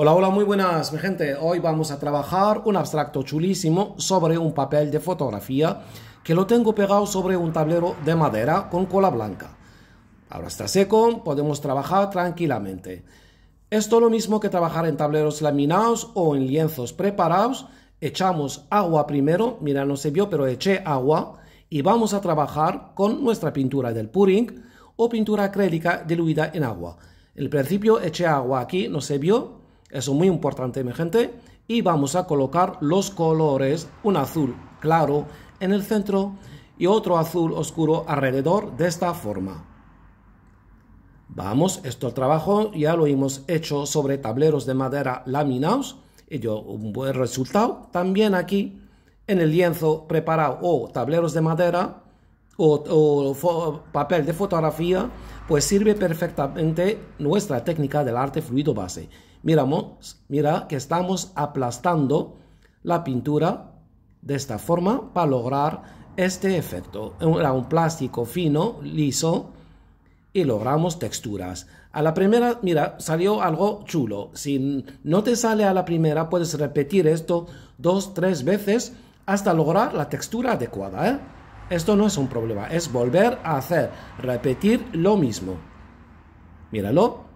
Hola, hola, muy buenas, mi gente. Hoy vamos a trabajar un abstracto chulísimo sobre un papel de fotografía que lo tengo pegado sobre un tablero de madera con cola blanca. Ahora está seco, podemos trabajar tranquilamente. Esto lo mismo que trabajar en tableros laminados o en lienzos preparados. Echamos agua primero, mira, no se vio, pero eché agua y vamos a trabajar con nuestra pintura del puring o pintura acrílica diluida en agua. En el principio eché agua aquí, no se vio, eso es muy importante, mi gente. Y vamos a colocar los colores, un azul claro en el centro y otro azul oscuro alrededor de esta forma. Vamos, esto el trabajo ya lo hemos hecho sobre tableros de madera laminados y yo un buen resultado. También aquí en el lienzo preparado o tableros de madera o papel de fotografía, pues sirve perfectamente nuestra técnica del arte fluido base. Miramos, mira que estamos aplastando la pintura de esta forma para lograr este efecto. Era un plástico fino, liso, y logramos texturas. A la primera, mira, salió algo chulo. Si no te sale a la primera, puedes repetir esto dos, tres veces hasta lograr la textura adecuada. ¿eh? Esto no es un problema, es volver a hacer, repetir lo mismo. Míralo.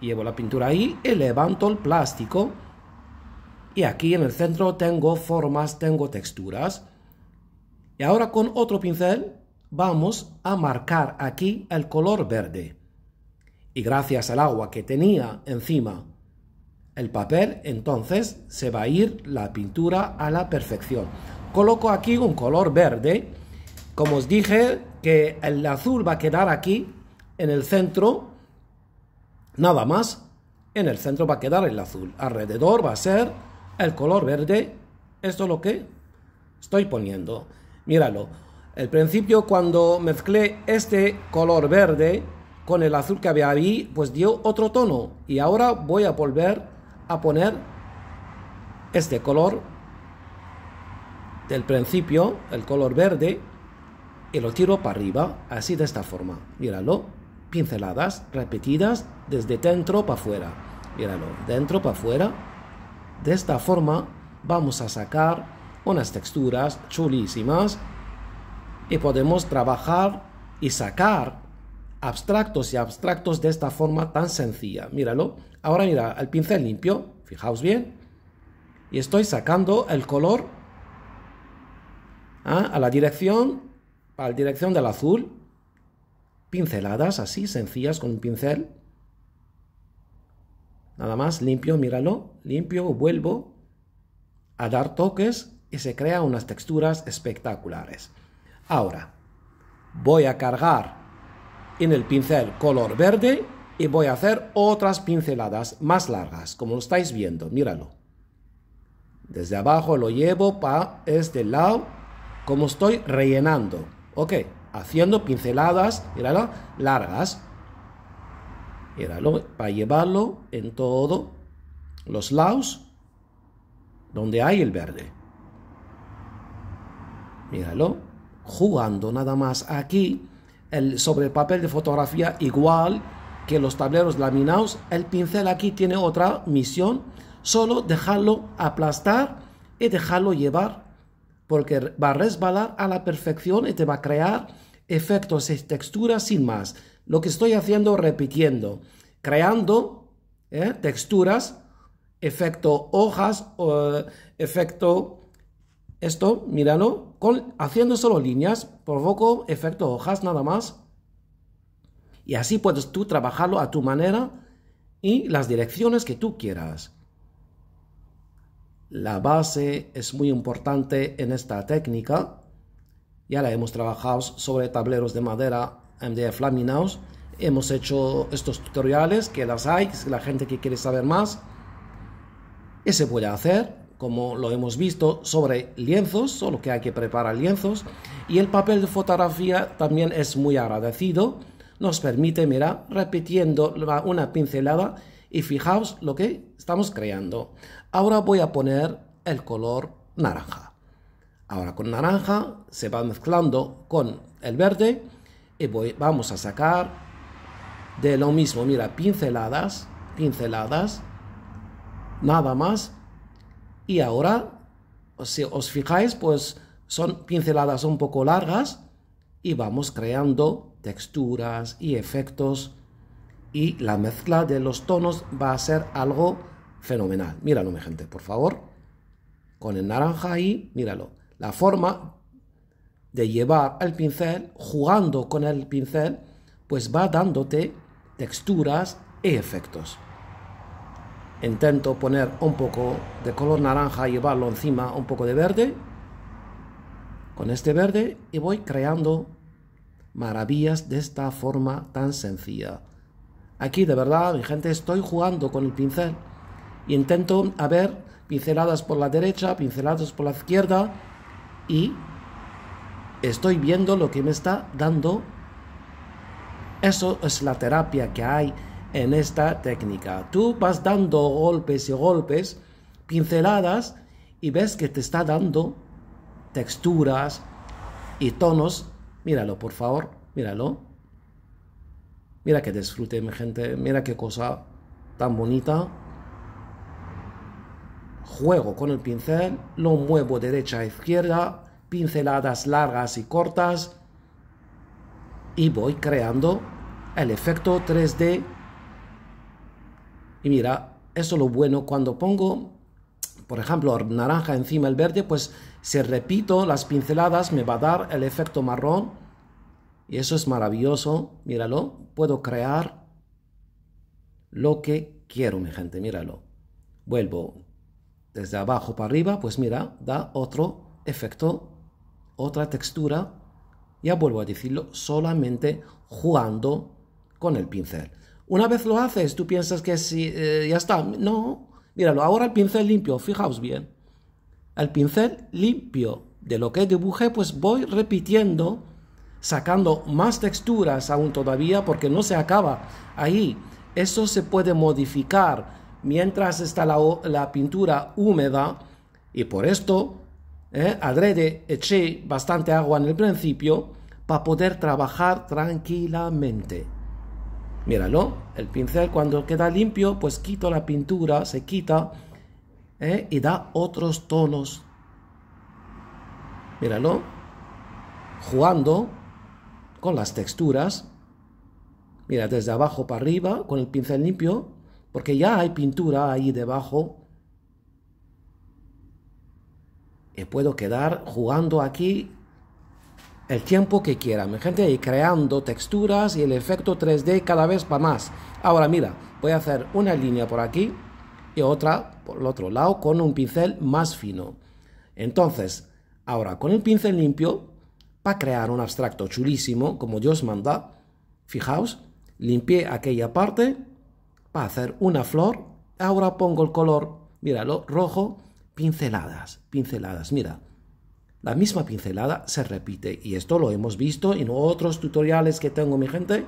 Llevo la pintura ahí y levanto el plástico. Y aquí en el centro tengo formas, tengo texturas. Y ahora con otro pincel vamos a marcar aquí el color verde. Y gracias al agua que tenía encima el papel, entonces se va a ir la pintura a la perfección. Coloco aquí un color verde. Como os dije, que el azul va a quedar aquí en el centro nada más. En el centro va a quedar el azul. Alrededor va a ser el color verde. Esto es lo que estoy poniendo. Míralo. El principio cuando mezclé este color verde con el azul que había ahí, pues dio otro tono. Y ahora voy a volver a poner este color del principio, el color verde, y lo tiro para arriba, así de esta forma. Míralo, pinceladas repetidas desde dentro para afuera. Míralo, dentro para afuera. De esta forma vamos a sacar unas texturas chulísimas y podemos trabajar y sacar abstractos y abstractos de esta forma tan sencilla. Míralo. Ahora mira, el pincel limpio, fijaos bien, y estoy sacando el color ¿ah? a la dirección, a la dirección del azul, pinceladas así, sencillas con un pincel. Nada más limpio, míralo, limpio, vuelvo a dar toques y se crean unas texturas espectaculares. Ahora, voy a cargar en el pincel color verde y voy a hacer otras pinceladas más largas, como lo estáis viendo, míralo. Desde abajo lo llevo para este lado, como estoy rellenando, ok, haciendo pinceladas, míralo, largas, era lo, para llevarlo en todos los lados donde hay el verde. Míralo, jugando nada más aquí el, sobre el papel de fotografía igual que los tableros laminados. El pincel aquí tiene otra misión, solo dejarlo aplastar y dejarlo llevar, porque va a resbalar a la perfección y te va a crear efectos y texturas sin más. Lo que estoy haciendo repitiendo, creando ¿eh? texturas, efecto hojas, eh, efecto esto, míralo, con, haciendo solo líneas, provoco efecto hojas nada más. Y así puedes tú trabajarlo a tu manera y las direcciones que tú quieras. La base es muy importante en esta técnica. Ya la hemos trabajado sobre tableros de madera MDF, Hemos hecho estos tutoriales que las hay, la gente que quiere saber más. ¿Qué se puede hacer? Como lo hemos visto sobre lienzos, solo que hay que preparar lienzos. Y el papel de fotografía también es muy agradecido. Nos permite, mira, repitiendo una pincelada y fijaos lo que estamos creando. Ahora voy a poner el color naranja. Ahora con naranja se va mezclando con el verde y voy, vamos a sacar de lo mismo, mira, pinceladas, pinceladas, nada más. Y ahora, si os fijáis, pues son pinceladas un poco largas y vamos creando texturas y efectos y la mezcla de los tonos va a ser algo fenomenal. Míralo, mi gente, por favor. Con el naranja y míralo. La forma de llevar el pincel, jugando con el pincel, pues va dándote texturas y efectos. Intento poner un poco de color naranja, y llevarlo encima un poco de verde, con este verde, y voy creando maravillas de esta forma tan sencilla. Aquí de verdad, mi gente, estoy jugando con el pincel y intento haber pinceladas por la derecha, pinceladas por la izquierda y estoy viendo lo que me está dando. Eso es la terapia que hay en esta técnica. Tú vas dando golpes y golpes, pinceladas, y ves que te está dando texturas y tonos. Míralo, por favor, míralo. Mira que disfrute, mi gente. Mira qué cosa tan bonita. Juego con el pincel, lo muevo derecha a izquierda, pinceladas largas y cortas y voy creando el efecto 3D. Y mira, eso lo bueno cuando pongo, por ejemplo, naranja encima el verde, pues si repito las pinceladas me va a dar el efecto marrón. Y eso es maravilloso, míralo, puedo crear lo que quiero, mi gente, míralo. Vuelvo desde abajo para arriba, pues mira, da otro efecto otra textura, ya vuelvo a decirlo, solamente jugando con el pincel. Una vez lo haces, tú piensas que si, eh, ya está. No, míralo, ahora el pincel limpio, fijaos bien. El pincel limpio de lo que dibujé, pues voy repitiendo, sacando más texturas aún todavía, porque no se acaba ahí. Eso se puede modificar mientras está la, la pintura húmeda y por esto ¿eh? adrede eché bastante agua en el principio para poder trabajar tranquilamente. Míralo, el pincel cuando queda limpio, pues quito la pintura, se quita ¿eh? y da otros tonos. Míralo, jugando con las texturas. Mira, desde abajo para arriba, con el pincel limpio, porque ya hay pintura ahí debajo y puedo quedar jugando aquí el tiempo que quiera, mi gente, y creando texturas y el efecto 3D cada vez para más. Ahora mira, voy a hacer una línea por aquí y otra por el otro lado con un pincel más fino. Entonces, ahora con el pincel limpio, para crear un abstracto chulísimo, como os manda, fijaos, limpié aquella parte para hacer una flor, ahora pongo el color, míralo, rojo, pinceladas, pinceladas. Mira, la misma pincelada se repite y esto lo hemos visto en otros tutoriales que tengo mi gente.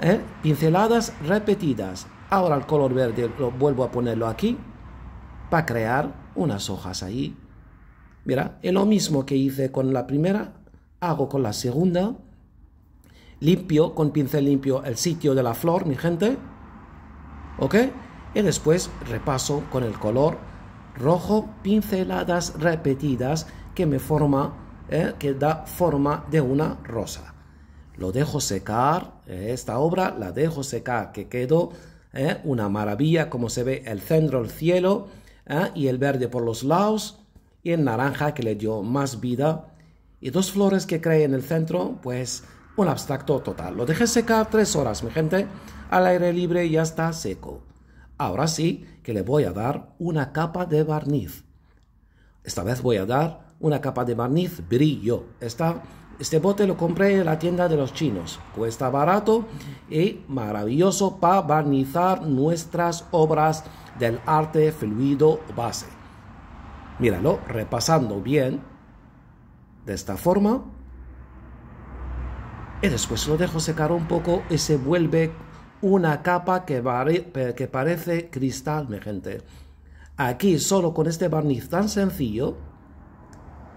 ¿eh? Pinceladas repetidas. Ahora el color verde lo vuelvo a ponerlo aquí para crear unas hojas ahí. Mira, es lo mismo que hice con la primera, hago con la segunda. Limpio, con pincel limpio, el sitio de la flor, mi gente. ¿Ok? Y después repaso con el color rojo, pinceladas repetidas que me forma, eh, que da forma de una rosa. Lo dejo secar, eh, esta obra la dejo secar, que quedó eh, una maravilla, como se ve el centro, el cielo, eh, y el verde por los lados, y el naranja que le dio más vida, y dos flores que cree en el centro, pues un abstracto total. Lo dejé secar tres horas, mi gente, al aire libre ya está seco. Ahora sí que le voy a dar una capa de barniz. Esta vez voy a dar una capa de barniz brillo. está este bote lo compré en la tienda de los chinos. Cuesta barato y maravilloso para barnizar nuestras obras del arte fluido base. Míralo, repasando bien de esta forma. Y después lo dejo secar un poco y se vuelve una capa que, que parece cristal, mi gente. Aquí, solo con este barniz tan sencillo,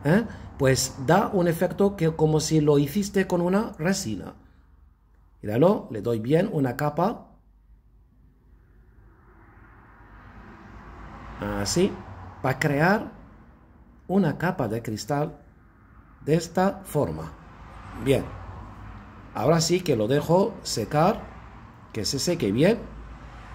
¿eh? pues da un efecto que como si lo hiciste con una resina. Míralo, le doy bien una capa. Así, para crear una capa de cristal de esta forma. Bien, ahora sí que lo dejo secar que se seque bien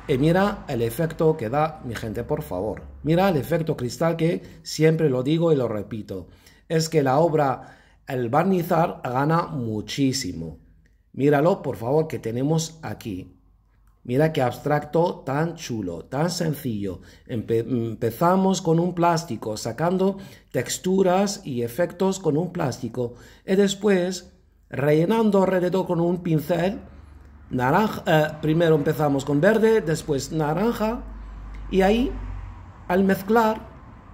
y mira el efecto que da mi gente, por favor. Mira el efecto cristal que siempre lo digo y lo repito. Es que la obra, el barnizar, gana muchísimo. Míralo, por favor, que tenemos aquí. Mira qué abstracto tan chulo, tan sencillo. empezamos con un plástico, sacando texturas y efectos con un plástico. Y después, rellenando alrededor con un pincel, naranja, eh, primero empezamos con verde, después naranja, y ahí al mezclar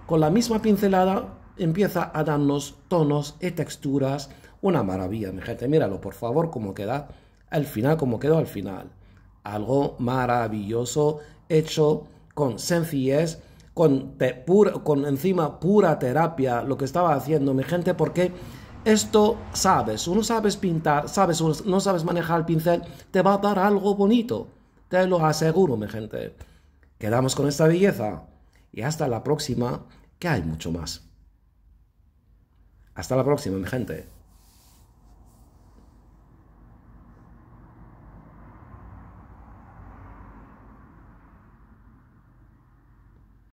con la misma pincelada empieza a darnos tonos y texturas. Una maravilla, mi gente, míralo por favor cómo queda al final, cómo quedó al final. Algo maravilloso hecho con sencillez, con, con encima pura terapia, lo que estaba haciendo mi gente, porque esto sabes, uno sabes pintar, sabes, uno no sabes manejar el pincel, te va a dar algo bonito. Te lo aseguro, mi gente. Quedamos con esta belleza y hasta la próxima, que hay mucho más. Hasta la próxima, mi gente.